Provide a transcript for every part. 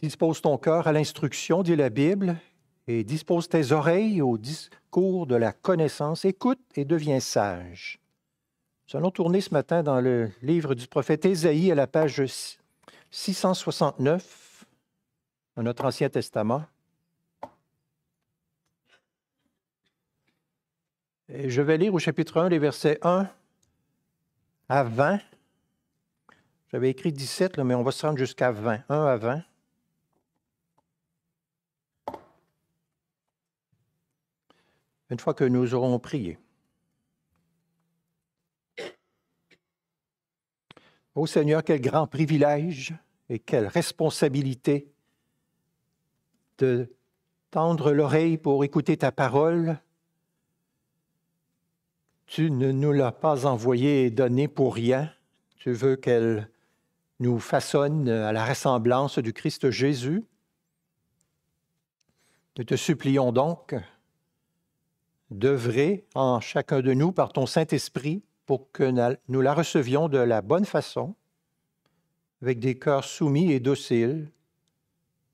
Dispose ton cœur à l'instruction, dit la Bible, et dispose tes oreilles au discours de la connaissance. Écoute et deviens sage. Nous allons tourner ce matin dans le livre du prophète Ésaïe à la page 669 de notre Ancien Testament. Et je vais lire au chapitre 1 les versets 1 à 20. J'avais écrit 17, mais on va se rendre jusqu'à 20. 1 à 20. une fois que nous aurons prié. Ô Seigneur, quel grand privilège et quelle responsabilité de tendre l'oreille pour écouter ta parole. Tu ne nous l'as pas envoyée et donnée pour rien. Tu veux qu'elle nous façonne à la ressemblance du Christ Jésus. Nous te supplions donc d'œuvrer en chacun de nous par ton Saint-Esprit pour que nous la recevions de la bonne façon, avec des cœurs soumis et dociles,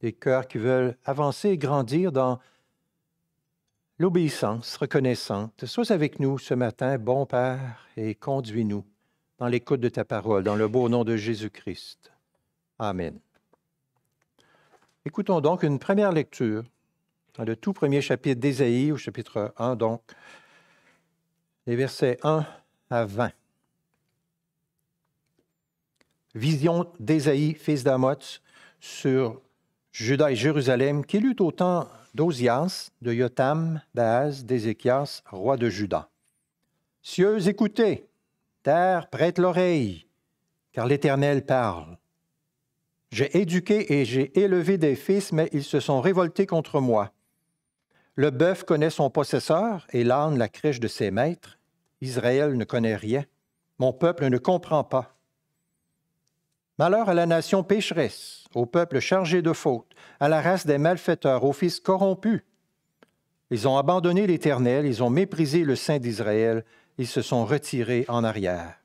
des cœurs qui veulent avancer et grandir dans l'obéissance reconnaissante. Sois avec nous ce matin, bon Père, et conduis-nous dans l'écoute de ta parole, dans le beau nom de Jésus-Christ. Amen. Écoutons donc une première lecture dans le tout premier chapitre d'Ésaïe, au chapitre 1, donc, les versets 1 à 20. Vision d'Ésaïe, fils d'Amoth, sur Juda et Jérusalem, qu'il eut au temps d'Ozias, de Yotam, d'Az, d'Ézéchias, roi de Juda. Cieux, écoutez, terre, prête l'oreille, car l'Éternel parle. J'ai éduqué et j'ai élevé des fils, mais ils se sont révoltés contre moi. Le bœuf connaît son possesseur et l'âne la crèche de ses maîtres. Israël ne connaît rien. Mon peuple ne comprend pas. Malheur à la nation pécheresse, au peuple chargé de fautes, à la race des malfaiteurs, aux fils corrompus. Ils ont abandonné l'Éternel, ils ont méprisé le Saint d'Israël, ils se sont retirés en arrière.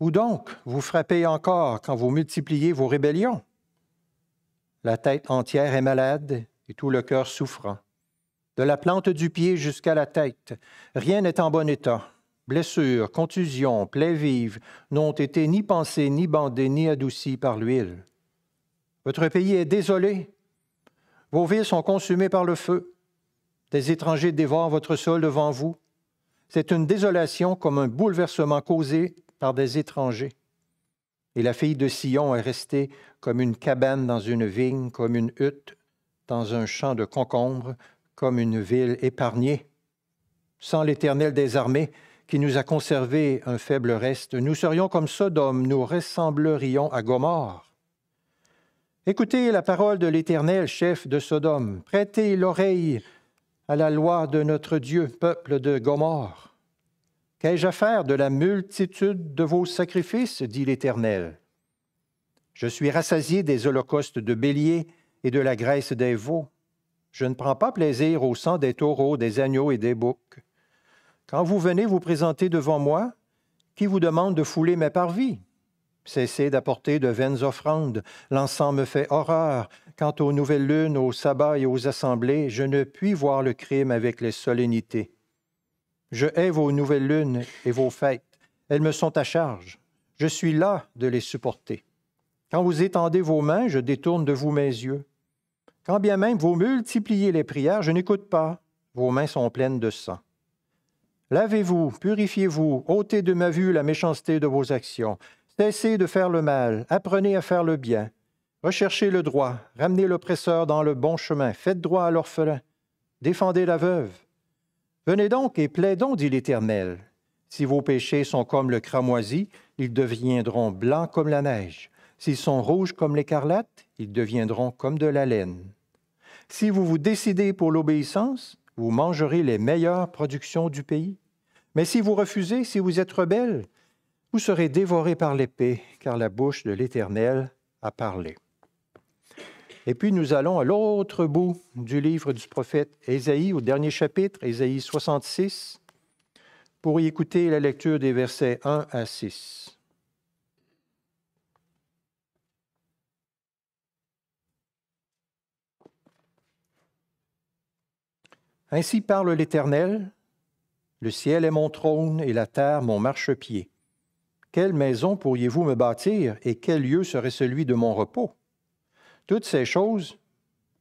Où donc vous frappez encore quand vous multipliez vos rébellions? La tête entière est malade, et tout le cœur souffrant. De la plante du pied jusqu'à la tête, rien n'est en bon état. Blessures, contusions, plaies vives n'ont été ni pansées, ni bandées, ni adoucies par l'huile. Votre pays est désolé. Vos villes sont consumées par le feu. Des étrangers dévorent votre sol devant vous. C'est une désolation comme un bouleversement causé par des étrangers. Et la fille de Sion est restée comme une cabane dans une vigne, comme une hutte dans un champ de concombres comme une ville épargnée. Sans l'Éternel des armées, qui nous a conservé un faible reste, nous serions comme Sodome, nous ressemblerions à Gomorre. Écoutez la parole de l'Éternel, chef de Sodome. Prêtez l'oreille à la loi de notre Dieu, peuple de Gomorre. Qu'ai-je à faire de la multitude de vos sacrifices dit l'Éternel. Je suis rassasié des holocaustes de bélier et de la graisse des veaux. Je ne prends pas plaisir au sang des taureaux, des agneaux et des boucs. Quand vous venez vous présenter devant moi, qui vous demande de fouler mes parvis? Cessez d'apporter de vaines offrandes, l'encens me fait horreur. Quant aux nouvelles lunes, aux sabbats et aux assemblées, je ne puis voir le crime avec les solennités. Je hais vos nouvelles lunes et vos fêtes, elles me sont à charge. Je suis là de les supporter. Quand vous étendez vos mains, je détourne de vous mes yeux. Quand bien même vous multipliez les prières, je n'écoute pas. Vos mains sont pleines de sang. Lavez-vous, purifiez-vous, ôtez de ma vue la méchanceté de vos actions. Cessez de faire le mal, apprenez à faire le bien. Recherchez le droit, ramenez l'oppresseur dans le bon chemin, faites droit à l'orphelin, défendez la veuve. Venez donc et plaidons, dit l'Éternel. Si vos péchés sont comme le cramoisi, ils deviendront blancs comme la neige. S'ils sont rouges comme l'écarlate, ils deviendront comme de la laine. Si vous vous décidez pour l'obéissance, vous mangerez les meilleures productions du pays. Mais si vous refusez, si vous êtes rebelle, vous serez dévoré par l'épée, car la bouche de l'Éternel a parlé. Et puis nous allons à l'autre bout du livre du prophète Ésaïe, au dernier chapitre, Ésaïe 66, pour y écouter la lecture des versets 1 à 6. Ainsi parle l'Éternel, le ciel est mon trône et la terre mon marchepied. Quelle maison pourriez-vous me bâtir et quel lieu serait celui de mon repos? Toutes ces choses,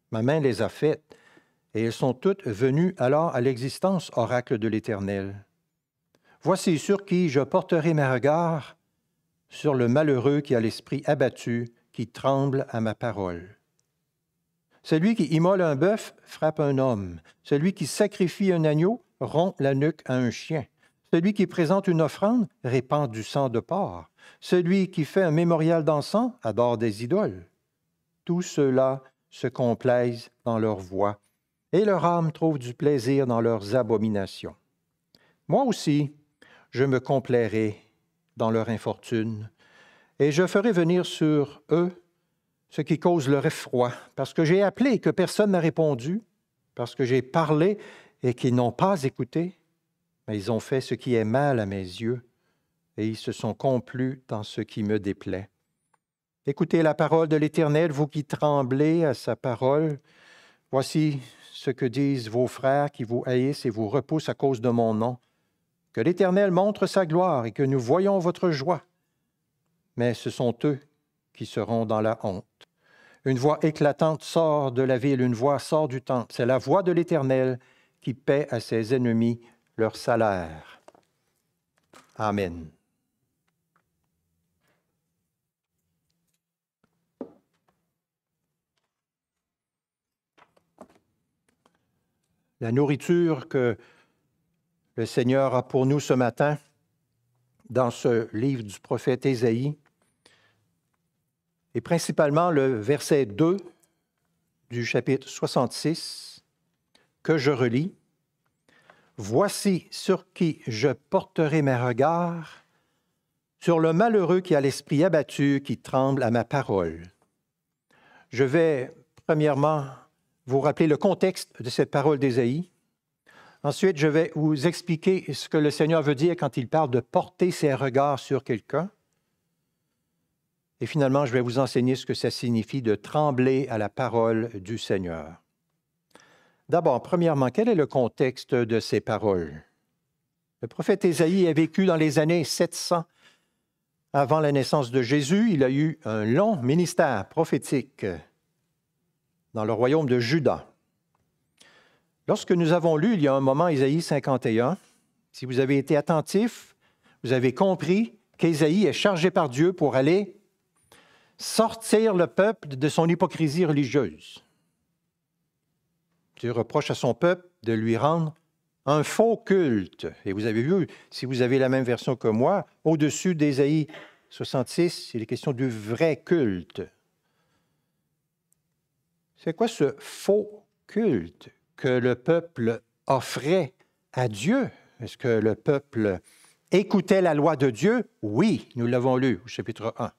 ma main les a faites, et elles sont toutes venues alors à l'existence, oracle de l'Éternel. Voici sur qui je porterai mes regards, sur le malheureux qui a l'esprit abattu, qui tremble à ma parole. Celui qui immole un bœuf frappe un homme. Celui qui sacrifie un agneau rompt la nuque à un chien. Celui qui présente une offrande répand du sang de porc. Celui qui fait un mémorial d'encens adore des idoles. Tous ceux-là se complaisent dans leur voix, et leur âme trouve du plaisir dans leurs abominations. Moi aussi, je me complairai dans leur infortune, et je ferai venir sur eux ce qui cause leur effroi, parce que j'ai appelé et que personne n'a répondu, parce que j'ai parlé et qu'ils n'ont pas écouté, mais ils ont fait ce qui est mal à mes yeux, et ils se sont complus dans ce qui me déplaît. Écoutez la parole de l'Éternel, vous qui tremblez à sa parole. Voici ce que disent vos frères qui vous haïssent et vous repoussent à cause de mon nom. Que l'Éternel montre sa gloire et que nous voyons votre joie. Mais ce sont eux qui seront dans la honte. Une voix éclatante sort de la ville, une voix sort du temple. C'est la voix de l'Éternel qui paie à ses ennemis leur salaire. Amen. La nourriture que le Seigneur a pour nous ce matin dans ce livre du prophète Ésaïe et principalement le verset 2 du chapitre 66 que je relis. Voici sur qui je porterai mes regards, sur le malheureux qui a l'esprit abattu, qui tremble à ma parole. Je vais, premièrement, vous rappeler le contexte de cette parole d'Ésaïe. Ensuite, je vais vous expliquer ce que le Seigneur veut dire quand il parle de porter ses regards sur quelqu'un. Et finalement, je vais vous enseigner ce que ça signifie de trembler à la parole du Seigneur. D'abord, premièrement, quel est le contexte de ces paroles? Le prophète Ésaïe a vécu dans les années 700 avant la naissance de Jésus. Il a eu un long ministère prophétique dans le royaume de Juda. Lorsque nous avons lu il y a un moment Ésaïe 51, si vous avez été attentif, vous avez compris qu'Ésaïe est chargé par Dieu pour aller sortir le peuple de son hypocrisie religieuse. Dieu reproche à son peuple de lui rendre un faux culte. Et vous avez vu, si vous avez la même version que moi, au-dessus d'Ésaïe 66, il est question du vrai culte. C'est quoi ce faux culte que le peuple offrait à Dieu? Est-ce que le peuple écoutait la loi de Dieu? Oui, nous l'avons lu au chapitre 1.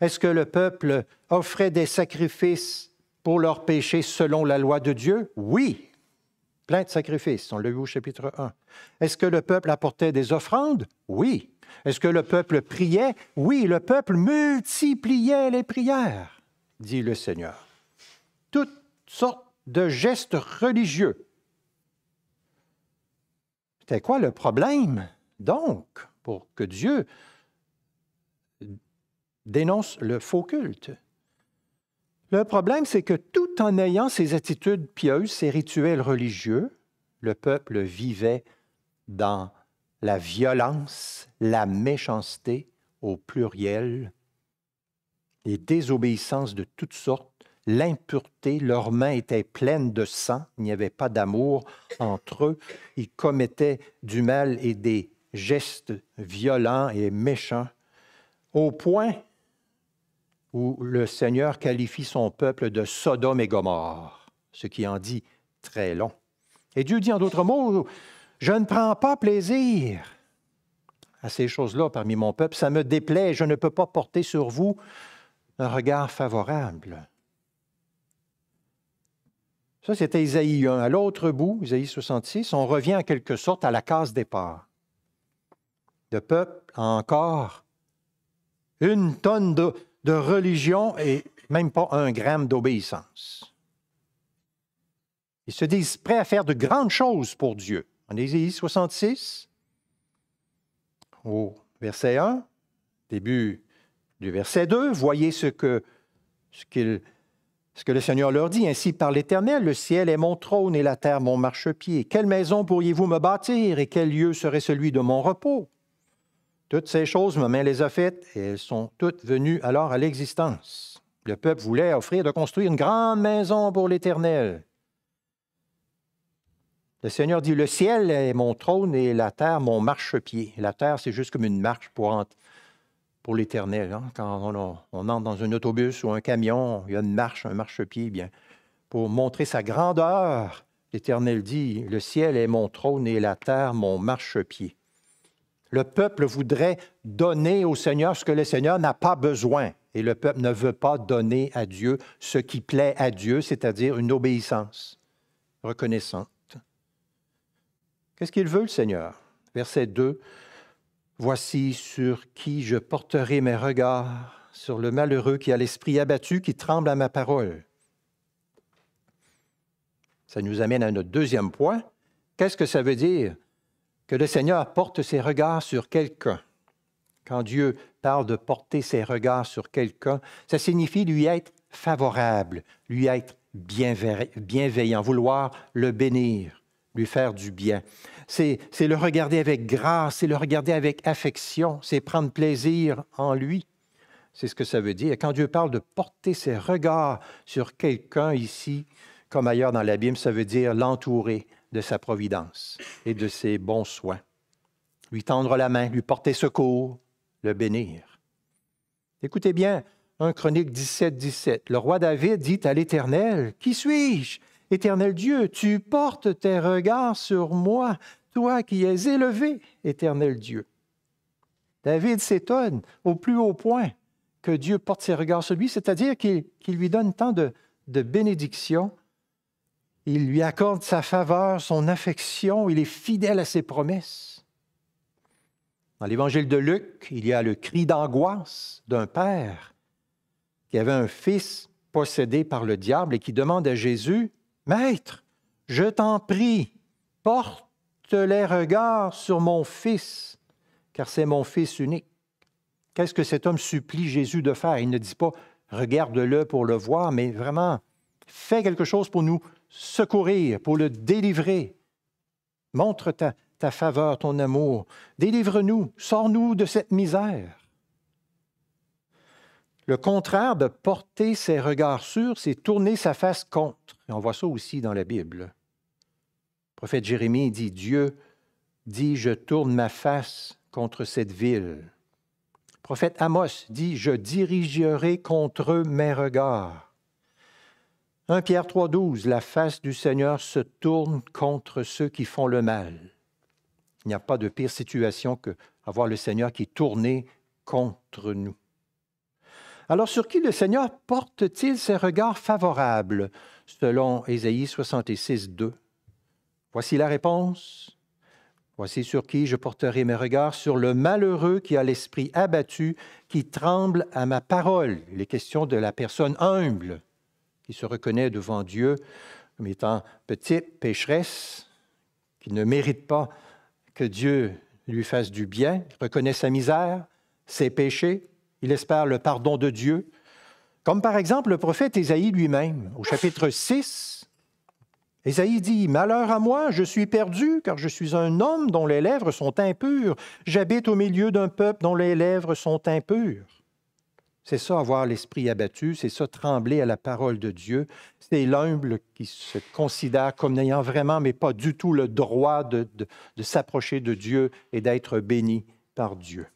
Est-ce que le peuple offrait des sacrifices pour leurs péchés selon la loi de Dieu? Oui. Plein de sacrifices, on l'a vu au chapitre 1. Est-ce que le peuple apportait des offrandes? Oui. Est-ce que le peuple priait? Oui, le peuple multipliait les prières, dit le Seigneur. Toutes sortes de gestes religieux. C'était quoi le problème, donc, pour que Dieu dénonce le faux culte. Le problème, c'est que tout en ayant ces attitudes pieuses, ces rituels religieux, le peuple vivait dans la violence, la méchanceté au pluriel, les désobéissances de toutes sortes, l'impureté, leurs mains étaient pleines de sang, il n'y avait pas d'amour entre eux, ils commettaient du mal et des gestes violents et méchants, au point où le Seigneur qualifie son peuple de Sodome et Gomorre, ce qui en dit très long. Et Dieu dit en d'autres mots, je ne prends pas plaisir à ces choses-là parmi mon peuple, ça me déplaît, je ne peux pas porter sur vous un regard favorable. Ça, c'était Isaïe 1. À l'autre bout, Isaïe 66, on revient en quelque sorte à la case départ. De peuple encore une tonne de, de religion et même pas un gramme d'obéissance. Ils se disent prêts à faire de grandes choses pour Dieu. En Ésaïe 66, au verset 1, début du verset 2, voyez ce que, ce, ce que le Seigneur leur dit. Ainsi par l'Éternel, le ciel est mon trône et la terre mon marchepied. Quelle maison pourriez-vous me bâtir et quel lieu serait celui de mon repos toutes ces choses, Maman les a faites et elles sont toutes venues alors à l'existence. Le peuple voulait offrir de construire une grande maison pour l'Éternel. Le Seigneur dit, le ciel est mon trône et la terre mon marchepied. La terre, c'est juste comme une marche pour, pour l'Éternel. Hein. Quand on, on, entre dans un autobus ou un camion, il y a une marche, un marchepied, eh bien, pour montrer sa grandeur. L'Éternel dit, le ciel est mon trône et la terre mon marchepied. Le peuple voudrait donner au Seigneur ce que le Seigneur n'a pas besoin. Et le peuple ne veut pas donner à Dieu ce qui plaît à Dieu, c'est-à-dire une obéissance reconnaissante. Qu'est-ce qu'il veut, le Seigneur? Verset 2. Voici sur qui je porterai mes regards, sur le malheureux qui a l'esprit abattu, qui tremble à ma parole. Ça nous amène à notre deuxième point. Qu'est-ce que ça veut dire que le Seigneur porte ses regards sur quelqu'un. Quand Dieu parle de porter ses regards sur quelqu'un, ça signifie lui être favorable, lui être bienveillant, vouloir le bénir, lui faire du bien. C'est le regarder avec grâce, c'est le regarder avec affection, c'est prendre plaisir en lui. C'est ce que ça veut dire. Quand Dieu parle de porter ses regards sur quelqu'un ici, comme ailleurs dans l'abîme, ça veut dire l'entourer, de sa providence et de ses bons soins. Lui tendre la main, lui porter secours, le bénir. Écoutez bien, 1 Chronique 17, 17. Le roi David dit à l'Éternel, Qui suis-je? Éternel Dieu, tu portes tes regards sur moi, toi qui es élevé, Éternel Dieu. David s'étonne au plus haut point que Dieu porte ses regards sur lui, c'est-à-dire qu'il lui donne tant de bénédictions il lui accorde sa faveur, son affection, il est fidèle à ses promesses. Dans l'évangile de Luc, il y a le cri d'angoisse d'un père qui avait un fils possédé par le diable et qui demande à Jésus, Maître, je t'en prie, porte les regards sur mon fils, car c'est mon fils unique. Qu'est-ce que cet homme supplie Jésus de faire Il ne dit pas, regarde-le pour le voir, mais vraiment, fais quelque chose pour nous secourir, pour le délivrer. Montre ta, faveur, ton amour. Délivre-nous, sors-nous de cette misère. Le contraire de porter ses regards sur, c'est tourner sa face contre. Et on voit ça aussi dans la Bible. prophète Jérémie dit, Dieu dit, je tourne ma face contre cette ville. prophète Amos dit, je dirigerai contre eux mes regards. 1 Pierre 3.12, la face du Seigneur se tourne contre ceux qui font le mal. Il n'y a pas de pire situation que avoir le Seigneur qui est tourné contre nous. Alors sur qui le Seigneur porte-t-il ses regards favorables, selon Ésaïe 66, 2 Voici la réponse. Voici sur qui je porterai mes regards, sur le malheureux qui a l'esprit abattu, qui tremble à ma parole. Les questions de la personne humble qui se reconnaît devant Dieu comme étant petite pécheresse, qui ne mérite pas que Dieu lui fasse du bien, reconnaît sa misère, ses péchés, il espère le pardon de Dieu, comme par exemple le prophète Ésaïe lui-même, au chapitre 6. Ésaïe dit, Malheur à moi, je suis perdu, car je suis un homme dont les lèvres sont impures, j'habite au milieu d'un peuple dont les lèvres sont impures. C'est ça, avoir l'esprit abattu, c'est ça, trembler à la parole de Dieu. C'est l'humble qui se considère comme n'ayant vraiment, mais pas du tout, le droit de, s'approcher de Dieu et d'être béni par Dieu.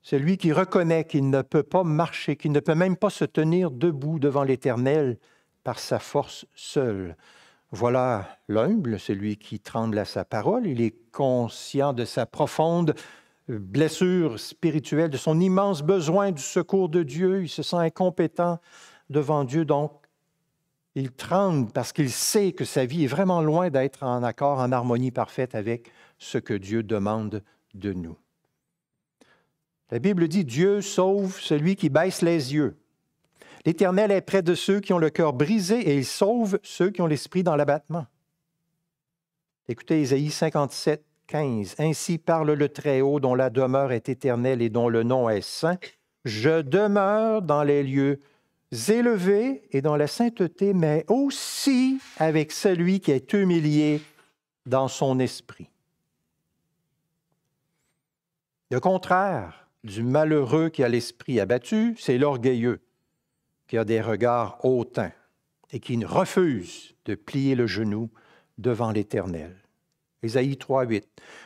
Celui qui reconnaît qu'il ne peut pas marcher, qu'il ne peut même pas se tenir debout devant l'Éternel par sa force seule. Voilà l'humble, celui qui tremble à sa parole, il est conscient de sa profonde euh, blessure spirituelle, de son immense besoin du secours de Dieu. Il se sent incompétent devant Dieu, donc il tremble parce qu'il sait que sa vie est vraiment loin d'être en accord, en harmonie parfaite avec ce que Dieu demande de nous. La Bible dit, Dieu sauve celui qui baisse les yeux. L'Éternel est près de ceux qui ont le cœur brisé et il sauve ceux qui ont l'esprit dans l'abattement. Écoutez Isaïe 57, 15. Ainsi parle le Très-Haut dont la demeure est éternelle et dont le nom est saint. Je demeure dans les lieux élevés et dans la sainteté, mais aussi avec celui qui est humilié dans son esprit. Le contraire du malheureux qui a l'esprit abattu, c'est l'orgueilleux qui a des regards hautains et qui refuse de plier le genou devant l'Éternel. Ésaïe 3,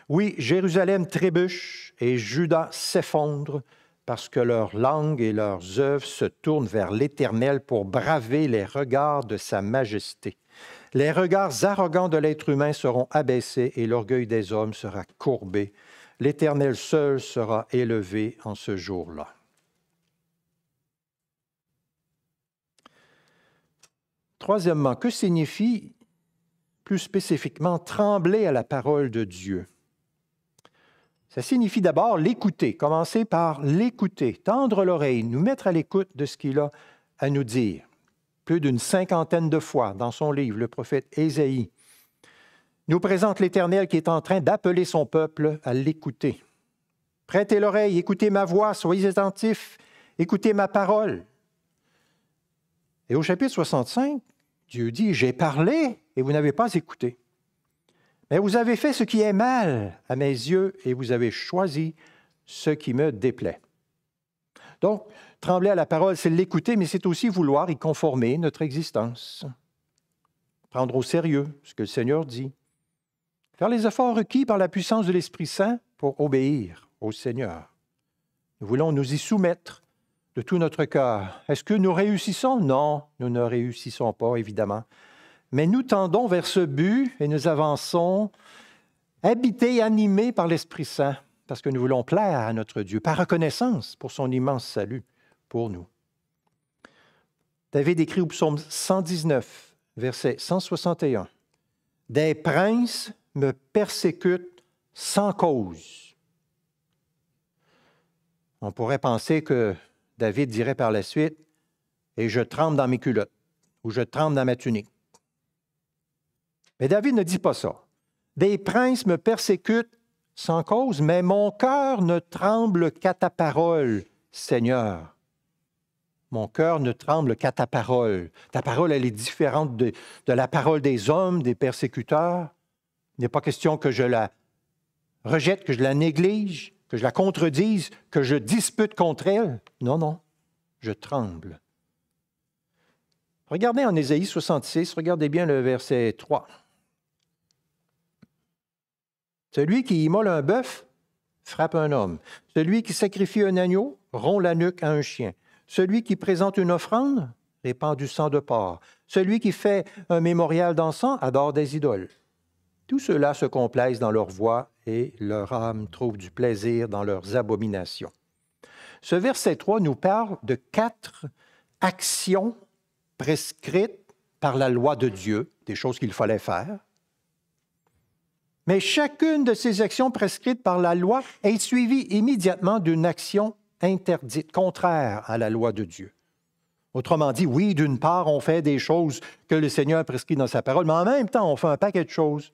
Oui, Jérusalem trébuche et Judas s'effondre parce que leur langue et leurs œuvres se tournent vers l'Éternel pour braver les regards de sa majesté. Les regards arrogants de l'être humain seront abaissés et l'orgueil des hommes sera courbé. L'Éternel seul sera élevé en ce jour-là. Troisièmement, que signifie plus spécifiquement trembler à la parole de Dieu. Ça signifie d'abord l'écouter, commencer par l'écouter, tendre l'oreille, nous mettre à l'écoute de ce qu'il a à nous dire. Plus d'une cinquantaine de fois dans son livre, le prophète Ésaïe nous présente l'Éternel qui est en train d'appeler son peuple à l'écouter. Prêtez l'oreille, écoutez ma voix, soyez attentifs, écoutez ma parole. Et au chapitre 65, Dieu dit, j'ai parlé et vous n'avez pas écouté. Mais vous avez fait ce qui est mal à mes yeux et vous avez choisi ce qui me déplaît. Donc, trembler à la parole, c'est l'écouter, mais c'est aussi vouloir y conformer notre existence. Prendre au sérieux ce que le Seigneur dit. Faire les efforts requis par la puissance de l'Esprit Saint pour obéir au Seigneur. Nous voulons nous y soumettre de tout notre cœur. Est-ce que nous réussissons? Non, nous ne réussissons pas, évidemment mais nous tendons vers ce but et nous avançons habités, animés par l'Esprit Saint, parce que nous voulons plaire à notre Dieu, par reconnaissance pour son immense salut pour nous. David écrit au psaume 119, verset 161, Des princes me persécutent sans cause. On pourrait penser que David dirait par la suite, Et je tremble dans mes culottes, ou je tremble dans ma tunique. Mais David ne dit pas ça. Des princes me persécutent sans cause, mais mon cœur ne tremble qu'à ta parole, Seigneur. Mon cœur ne tremble qu'à ta parole. Ta parole, elle est différente de, la parole des hommes, des persécuteurs. Il n'est pas question que je la rejette, que je la néglige, que je la contredise, que je dispute contre elle. Non, non, je tremble. Regardez en Ésaïe 66, regardez bien le verset 3. Celui qui immole un bœuf frappe un homme. Celui qui sacrifie un agneau rompt la nuque à un chien. Celui qui présente une offrande répand du sang de porc. Celui qui fait un mémorial d'encens adore des idoles. Tout cela se complaisent dans leur voix et leur âme trouve du plaisir dans leurs abominations. Ce verset 3 nous parle de quatre actions prescrites par la loi de Dieu, des choses qu'il fallait faire, mais chacune de ces actions prescrites par la loi est suivie immédiatement d'une action interdite, contraire à la loi de Dieu. Autrement dit, oui, d'une part, on fait des choses que le Seigneur prescrit dans sa parole, mais en même temps, on fait un paquet de choses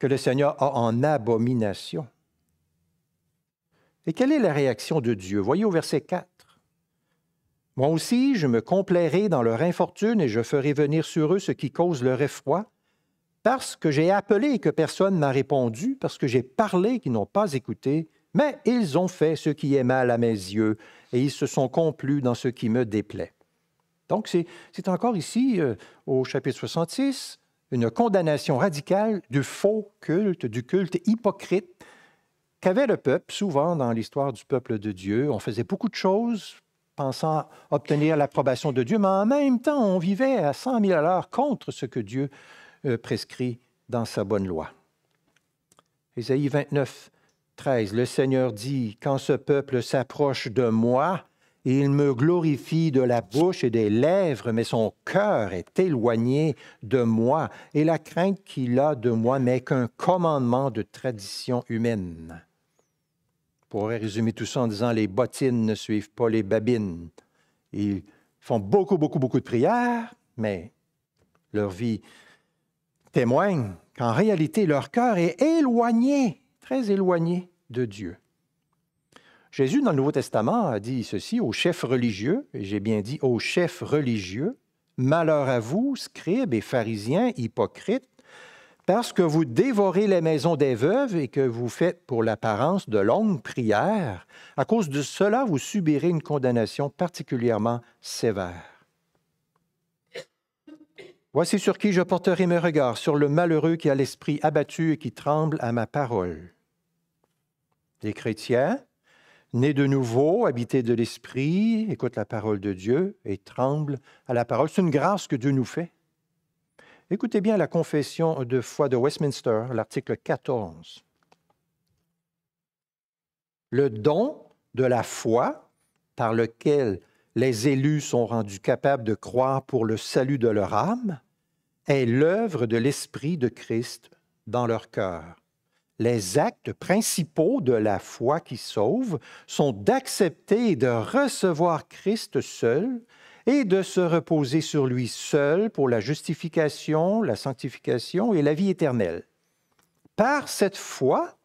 que le Seigneur a en abomination. Et quelle est la réaction de Dieu? Voyez au verset 4. Moi aussi, je me complairai dans leur infortune et je ferai venir sur eux ce qui cause leur effroi, parce que j'ai appelé et que personne m'a répondu, parce que j'ai parlé et qu'ils n'ont pas écouté, mais ils ont fait ce qui est mal à mes yeux, et ils se sont complus dans ce qui me déplaît. Donc c'est encore ici, euh, au chapitre 66, une condamnation radicale du faux culte, du culte hypocrite qu'avait le peuple, souvent dans l'histoire du peuple de Dieu. On faisait beaucoup de choses pensant obtenir l'approbation de Dieu, mais en même temps, on vivait à 100 000 à l'heure contre ce que Dieu euh, prescrit dans sa bonne loi. Ésaïe 29, 13. Le Seigneur dit, Quand ce peuple s'approche de moi, il me glorifie de la bouche et des lèvres, mais son cœur est éloigné de moi, et la crainte qu'il a de moi n'est qu'un commandement de tradition humaine. On pourrait résumer tout ça en disant les bottines ne suivent pas les babines. Ils font beaucoup, beaucoup, beaucoup de prières, mais leur vie témoignent qu'en réalité, leur cœur est éloigné, très éloigné de Dieu. Jésus, dans le Nouveau Testament, a dit ceci aux chefs religieux, et j'ai bien dit aux chefs religieux, Malheur à vous, scribes et pharisiens hypocrites, parce que vous dévorez les maisons des veuves et que vous faites pour l'apparence de longues prières. À cause de cela, vous subirez une condamnation particulièrement sévère. Voici sur qui je porterai mes regards, sur le malheureux qui a l'esprit abattu et qui tremble à ma parole. Les chrétiens, nés de nouveau, habités de l'esprit, écoutent la parole de Dieu et tremblent à la parole. C'est une grâce que Dieu nous fait. Écoutez bien la confession de foi de Westminster, l'article 14. Le don de la foi par lequel les élus sont rendus capables de croire pour le salut de leur âme est l'œuvre de l'Esprit de Christ dans leur cœur. Les actes principaux de la foi qui sauve sont d'accepter et de recevoir Christ seul et de se reposer sur lui seul pour la justification, la sanctification et la vie éternelle. Par cette foi,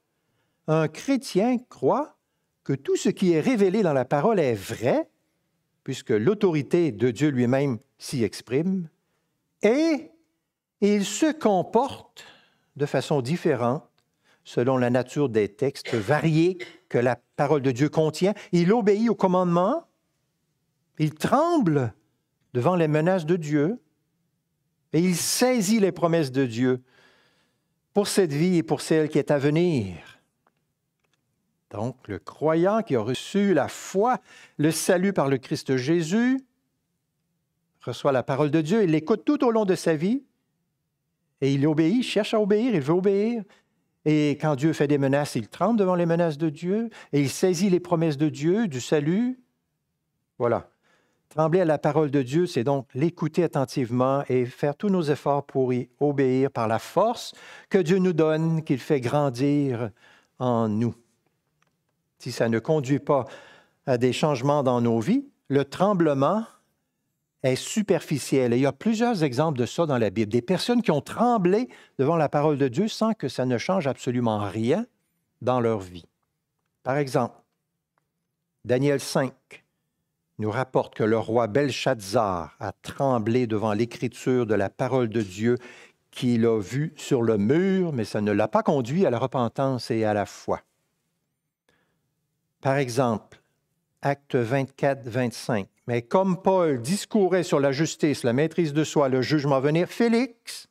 un chrétien croit que tout ce qui est révélé dans la parole est vrai, puisque l'autorité de Dieu lui-même s'y exprime, et il se comporte de façon différente selon la nature des textes variés que la parole de Dieu contient. Il obéit aux commandements, il tremble devant les menaces de Dieu et il saisit les promesses de Dieu pour cette vie et pour celle qui est à venir. Donc, le croyant qui a reçu la foi, le salut par le Christ Jésus, reçoit la parole de Dieu et l'écoute tout au long de sa vie et il obéit, cherche à obéir, il veut obéir. Et quand Dieu fait des menaces, il tremble devant les menaces de Dieu et il saisit les promesses de Dieu, du salut. Voilà. Trembler à la parole de Dieu, c'est donc l'écouter attentivement et faire tous nos efforts pour y obéir par la force que Dieu nous donne, qu'il fait grandir en nous. Si ça ne conduit pas à des changements dans nos vies, le tremblement est superficielle. Et il y a plusieurs exemples de ça dans la Bible. Des personnes qui ont tremblé devant la parole de Dieu sans que ça ne change absolument rien dans leur vie. Par exemple, Daniel 5 nous rapporte que le roi Belshazzar a tremblé devant l'écriture de la parole de Dieu qu'il a vue sur le mur, mais ça ne l'a pas conduit à la repentance et à la foi. Par exemple, Acte 24, 25. Mais comme Paul discourait sur la justice, la maîtrise de soi, le jugement à venir, Félix,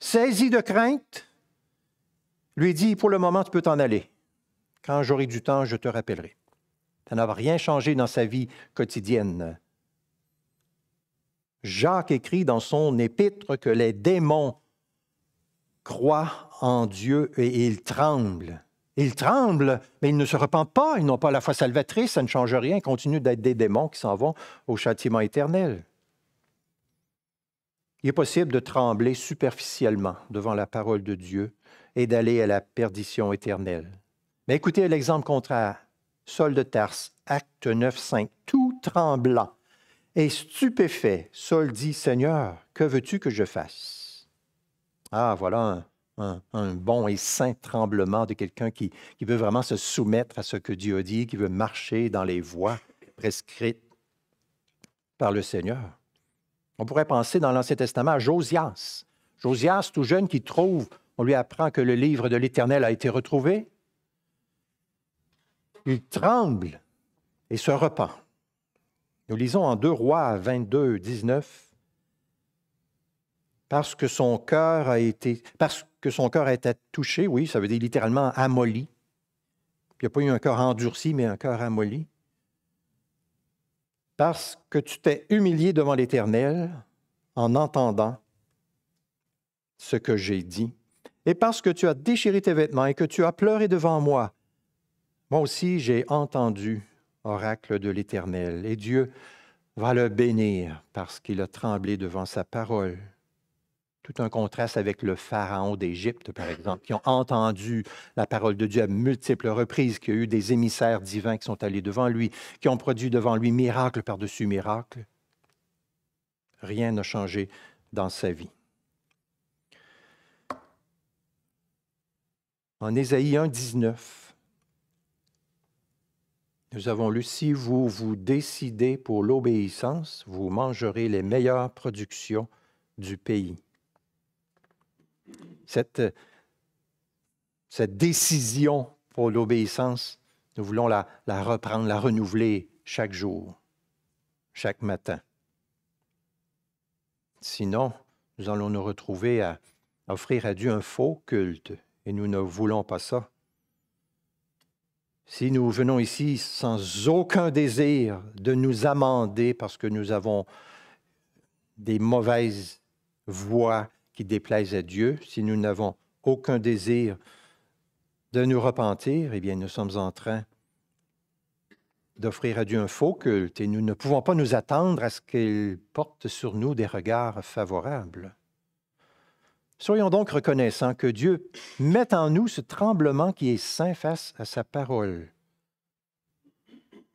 saisi de crainte, lui dit, pour le moment, tu peux t'en aller. Quand j'aurai du temps, je te rappellerai. Ça n'a rien changé dans sa vie quotidienne. Jacques écrit dans son épître que les démons croient en Dieu et ils tremblent. Ils tremblent, mais ils ne se repentent pas, ils n'ont pas la foi salvatrice, ça ne change rien, ils continuent d'être des démons qui s'en vont au châtiment éternel. Il est possible de trembler superficiellement devant la parole de Dieu et d'aller à la perdition éternelle. Mais écoutez l'exemple contraire. Saul de Tarse, acte 9, 5, tout tremblant et stupéfait, Saul dit, Seigneur, que veux-tu que je fasse? Ah, voilà un, bon et saint tremblement de quelqu'un qui, qui veut vraiment se soumettre à ce que Dieu dit, qui veut marcher dans les voies prescrites par le Seigneur. On pourrait penser dans l'Ancien Testament à Josias. Josias, tout jeune, qui trouve, on lui apprend que le livre de l'Éternel a été retrouvé. Il tremble et se repent. Nous lisons en 2 Rois 22, 19, parce que son cœur a été, parce que son cœur était touché, oui, ça veut dire littéralement amolli. Il n'y a pas eu un cœur endurci, mais un cœur amolli. Parce que tu t'es humilié devant l'Éternel en entendant ce que j'ai dit. Et parce que tu as déchiré tes vêtements et que tu as pleuré devant moi, moi aussi j'ai entendu, oracle de l'Éternel, et Dieu va le bénir parce qu'il a tremblé devant sa parole tout un contraste avec le pharaon d'Égypte, par exemple, qui ont entendu la parole de Dieu à multiples reprises, qui a eu des émissaires divins qui sont allés devant lui, qui ont produit devant lui miracle par-dessus miracle. Rien n'a changé dans sa vie. En Ésaïe 1, 19, nous avons lu, si vous vous décidez pour l'obéissance, vous mangerez les meilleures productions du pays. Euh, cette, décision pour l'obéissance, nous voulons la, la reprendre, la renouveler chaque jour, chaque matin. Sinon, nous allons nous retrouver à offrir à Dieu un faux culte, et nous ne voulons pas ça. Si nous venons ici sans aucun désir de nous amender parce que nous avons des mauvaises voies, qui déplaise à Dieu, si nous n'avons aucun désir de nous repentir, eh bien, nous sommes en train d'offrir à Dieu un faux culte et nous ne pouvons pas nous attendre à ce qu'il porte sur nous des regards favorables. Soyons donc reconnaissants que Dieu mette en nous ce tremblement qui est saint face à sa parole.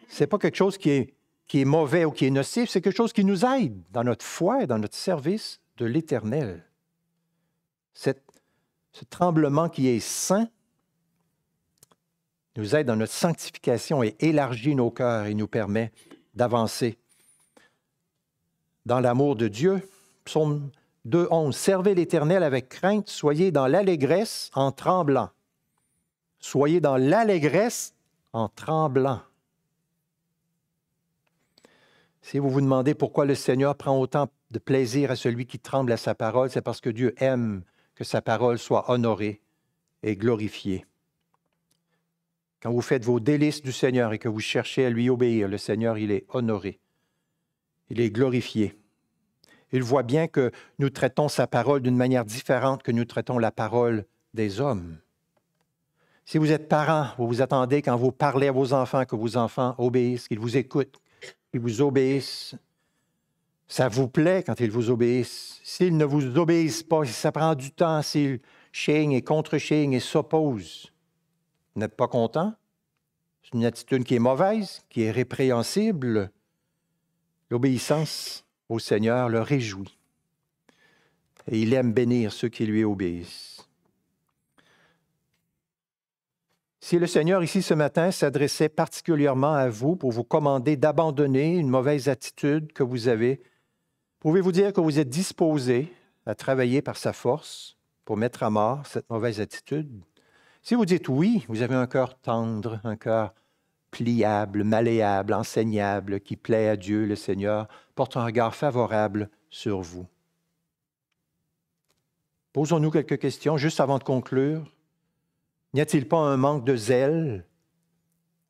Ce n'est pas quelque chose qui est, qui est mauvais ou qui est nocif, c'est quelque chose qui nous aide dans notre foi et dans notre service de l'Éternel ce tremblement qui est saint nous aide dans notre sanctification et élargit nos cœurs et nous permet d'avancer dans l'amour de Dieu. Psaume 2, 11. Servez l'Éternel avec crainte, soyez dans l'allégresse en tremblant. Soyez dans l'allégresse en tremblant. Si vous vous demandez pourquoi le Seigneur prend autant de plaisir à celui qui tremble à sa parole, c'est parce que Dieu aime que sa parole soit honorée et glorifiée. Quand vous faites vos délices du Seigneur et que vous cherchez à lui obéir, le Seigneur, il est honoré, il est glorifié. Il voit bien que nous traitons sa parole d'une manière différente que nous traitons la parole des hommes. Si vous êtes parent, vous vous attendez quand vous parlez à vos enfants que vos enfants obéissent, qu'ils vous écoutent, qu'ils vous obéissent, ça vous plaît quand ils vous obéissent. S'ils ne vous obéissent pas, ça prend du temps, s'ils chignent et contre-chignent et s'opposent, vous n'êtes pas content. C'est une attitude qui est mauvaise, qui est répréhensible. L'obéissance au Seigneur le réjouit. Et il aime bénir ceux qui lui obéissent. Si le Seigneur ici ce matin s'adressait particulièrement à vous pour vous commander d'abandonner une mauvaise attitude que vous avez Pouvez-vous dire que vous êtes disposé à travailler par sa force pour mettre à mort cette mauvaise attitude? Si vous dites oui, vous avez un cœur tendre, un cœur pliable, malléable, enseignable, qui plaît à Dieu le Seigneur, porte un regard favorable sur vous. Posons-nous quelques questions juste avant de conclure. N'y a-t-il pas un manque de zèle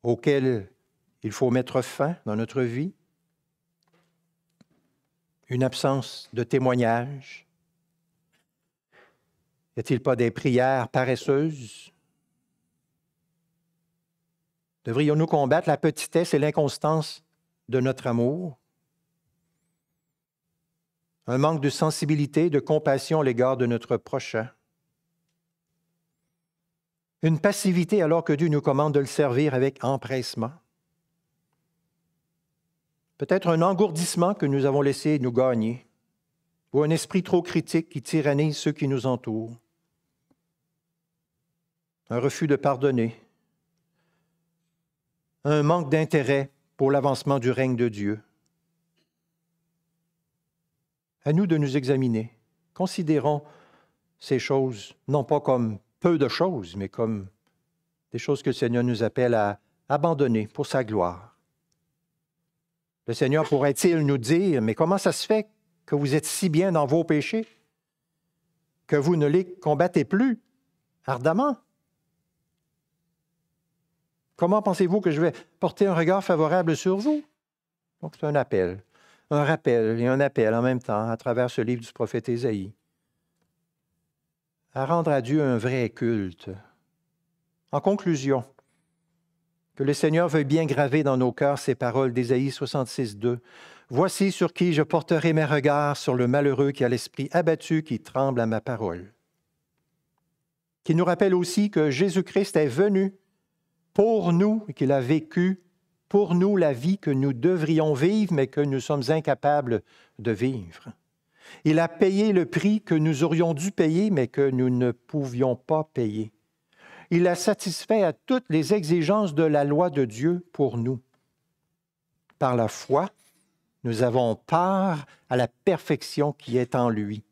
auquel il faut mettre fin dans notre vie? une absence de témoignage? Y a-t-il pas des prières paresseuses? Devrions-nous combattre la petitesse et l'inconstance de notre amour? Un manque de sensibilité, de compassion à l'égard de notre prochain? Une passivité alors que Dieu nous commande de le servir avec empressement? peut-être un engourdissement que nous avons laissé nous gagner, ou un esprit trop critique qui tyrannise ceux qui nous entourent, un refus de pardonner, un manque d'intérêt pour l'avancement du règne de Dieu. À nous de nous examiner. Considérons ces choses non pas comme peu de choses, mais comme des choses que le Seigneur nous appelle à abandonner pour sa gloire. Le Seigneur pourrait-il nous dire, mais comment ça se fait que vous êtes si bien dans vos péchés que vous ne les combattez plus ardemment? Comment pensez-vous que je vais porter un regard favorable sur vous? Donc c'est un appel, un rappel et un appel en même temps à travers ce livre du prophète Ésaïe à rendre à Dieu un vrai culte. En conclusion, que le Seigneur veuille bien graver dans nos cœurs ces paroles d'Ésaïe 66, 2. Voici sur qui je porterai mes regards, sur le malheureux qui a l'esprit abattu, qui tremble à ma parole. Qui nous rappelle aussi que Jésus-Christ est venu pour nous qu'il a vécu pour nous la vie que nous devrions vivre, mais que nous sommes incapables de vivre. Il a payé le prix que nous aurions dû payer, mais que nous ne pouvions pas payer il a satisfait à toutes les exigences de la loi de Dieu pour nous. Par la foi, nous avons part à la perfection qui est en lui.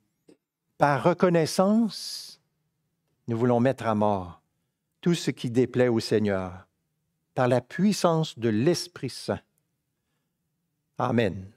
Par reconnaissance, nous voulons mettre à mort tout ce qui déplaît au Seigneur, par la puissance de l'Esprit Saint. Amen.